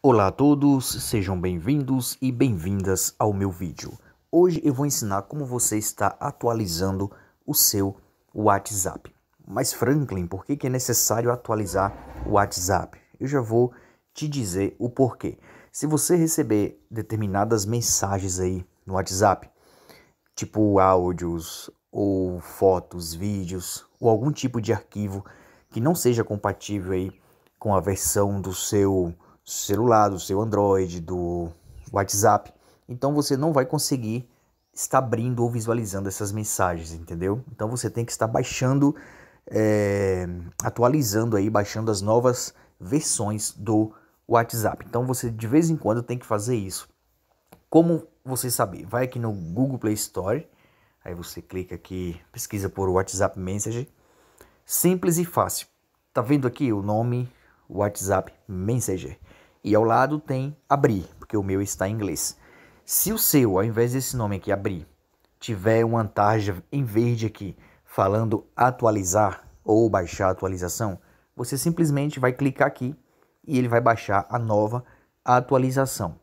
Olá a todos, sejam bem-vindos e bem-vindas ao meu vídeo. Hoje eu vou ensinar como você está atualizando o seu WhatsApp. Mas Franklin, por que, é necessário atualizar o WhatsApp? Eu já vou te dizer o porquê. Se você receber determinadas mensagens aí no WhatsApp, tipo áudios ou fotos, vídeos ou algum tipo de arquivo que não seja compatível aí com a versão do seu celular, do seu Android, do WhatsApp. Então você não vai conseguir estar abrindo ou visualizando essas mensagens, entendeu? Então você tem que estar baixando, é, atualizando aí, baixando as novas versões do WhatsApp. Então você de vez em quando tem que fazer isso. Como você saber? Vai aqui no Google Play Store, aí você clica aqui, pesquisa por WhatsApp Message. Simples e fácil. Tá vendo aqui o nome WhatsApp Messenger? E ao lado tem abrir, porque o meu está em inglês. Se o seu, ao invés desse nome aqui, abrir, tiver uma tarja em verde aqui falando atualizar ou baixar a atualização, você simplesmente vai clicar aqui e ele vai baixar a nova atualização.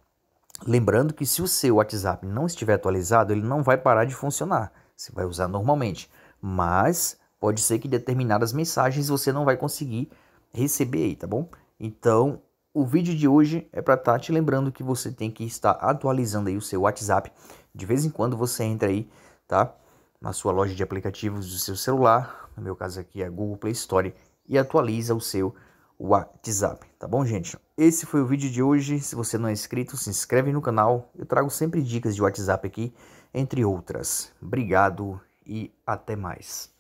Lembrando que se o seu WhatsApp não estiver atualizado, ele não vai parar de funcionar. Você vai usar normalmente, mas pode ser que determinadas mensagens você não vai conseguir receber aí, tá bom? Então, o vídeo de hoje é para estar tá te lembrando que você tem que estar atualizando aí o seu WhatsApp. De vez em quando você entra aí, tá? Na sua loja de aplicativos do seu celular, no meu caso aqui é a Google Play Store, e atualiza o seu WhatsApp, tá bom, gente? Esse foi o vídeo de hoje. Se você não é inscrito, se inscreve no canal. Eu trago sempre dicas de WhatsApp aqui, entre outras. Obrigado e até mais.